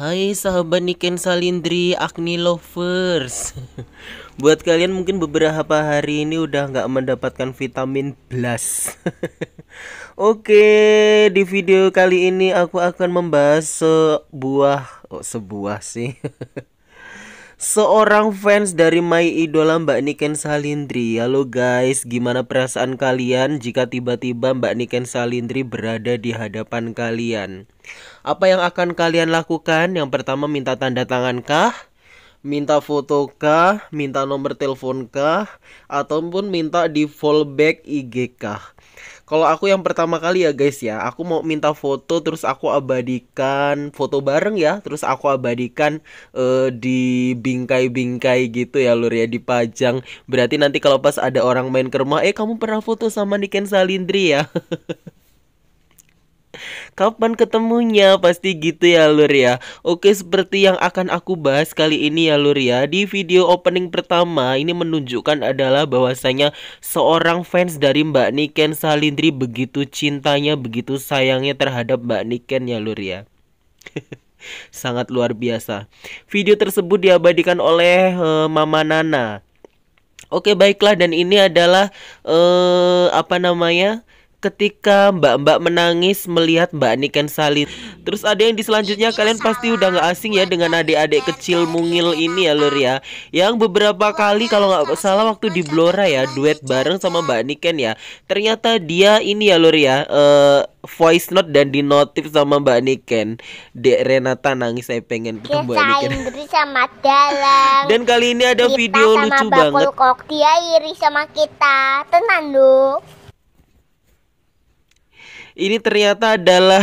Hai sahabat Niken Salindri Agni Lovers Buat kalian mungkin beberapa hari ini udah nggak mendapatkan vitamin plus Oke di video kali ini aku akan membahas sebuah oh, Sebuah sih seorang fans dari My Idola Mbak Niken Salindri Halo guys, gimana perasaan kalian jika tiba-tiba Mbak Niken Salindri berada di hadapan kalian? Apa yang akan kalian lakukan? Yang pertama minta tanda tangan kah? minta foto kah, minta nomor telepon kah, ataupun minta di fallback IG kah. Kalau aku yang pertama kali ya guys ya, aku mau minta foto terus aku abadikan foto bareng ya, terus aku abadikan uh, di bingkai-bingkai gitu ya lur ya dipajang. Berarti nanti kalau pas ada orang main ke rumah, eh kamu pernah foto sama Niken Salindri ya? kapan ketemunya pasti gitu ya lur ya Oke seperti yang akan aku bahas kali ini ya lur ya Di video opening pertama ini menunjukkan adalah bahwasanya seorang fans dari Mbak Niken Salindri begitu cintanya begitu sayangnya terhadap Mbak Niken ya lur ya Sangat luar biasa Video tersebut diabadikan oleh uh, Mama Nana Oke baiklah dan ini adalah uh, apa namanya ketika mbak-mbak menangis melihat mbak Niken Salin. Terus ada yang di selanjutnya kalian pasti udah gak asing ya dengan adik-adik kecil mungil ini ya lur ya. Yang beberapa kali kalau gak salah waktu di Blora ya duet bareng sama mbak Niken ya. Ternyata dia ini ya lur ya. Uh, voice note dan di notif sama Mbak Niken Dek Renata nangis saya pengen ketemu Mbak Niken sama dalam. Dan kali ini ada kita video lucu banget Kita sama Bakul dia iri sama kita Tenang dong ini ternyata adalah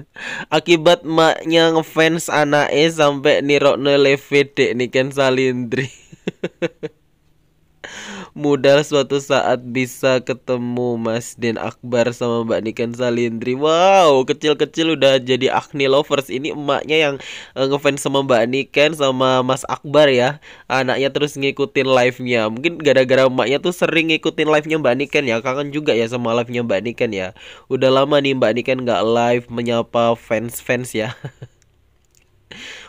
akibat maknya ngefans anaknya e sampai nirokne levede nih kan salindri Mudah suatu saat bisa ketemu Mas Den Akbar sama Mbak Niken Salindri. Wow, kecil-kecil udah jadi Agni lovers. Ini emaknya yang eh, ngefans sama Mbak Niken sama Mas Akbar ya. Anaknya terus ngikutin live-nya. Mungkin gara-gara emaknya tuh sering ngikutin live-nya Mbak Niken ya. Kangen juga ya sama live-nya Mbak Niken ya. Udah lama nih Mbak Niken nggak live menyapa fans-fans ya.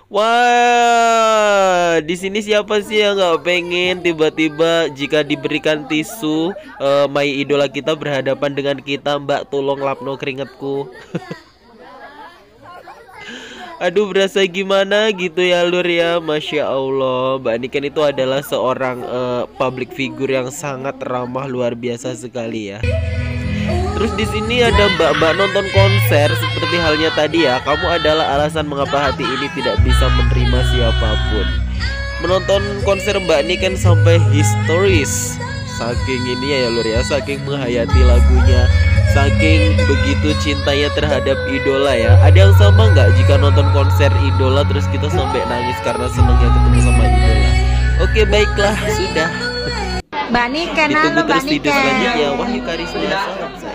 Wah, di sini siapa sih yang nggak pengen tiba-tiba jika diberikan tisu uh, my idola kita berhadapan dengan kita Mbak tolong lapno keringatku. Aduh berasa gimana gitu ya Lur ya Masya Allah Mbak Niken itu adalah seorang uh, public figure yang sangat ramah luar biasa sekali ya Terus di sini ada mbak-mbak nonton konser seperti halnya tadi ya. Kamu adalah alasan mengapa hati ini tidak bisa menerima siapapun. Menonton konser mbak ini kan sampai historis. Saking ini ya lur ya, saking menghayati lagunya, saking begitu cintanya terhadap idola ya. Ada yang sama nggak jika nonton konser idola terus kita sampai nangis karena senangnya ketemu sama idola? Oke baiklah sudah. Mbak Niken, terus Mbak selanjutnya Wahyu Karisma.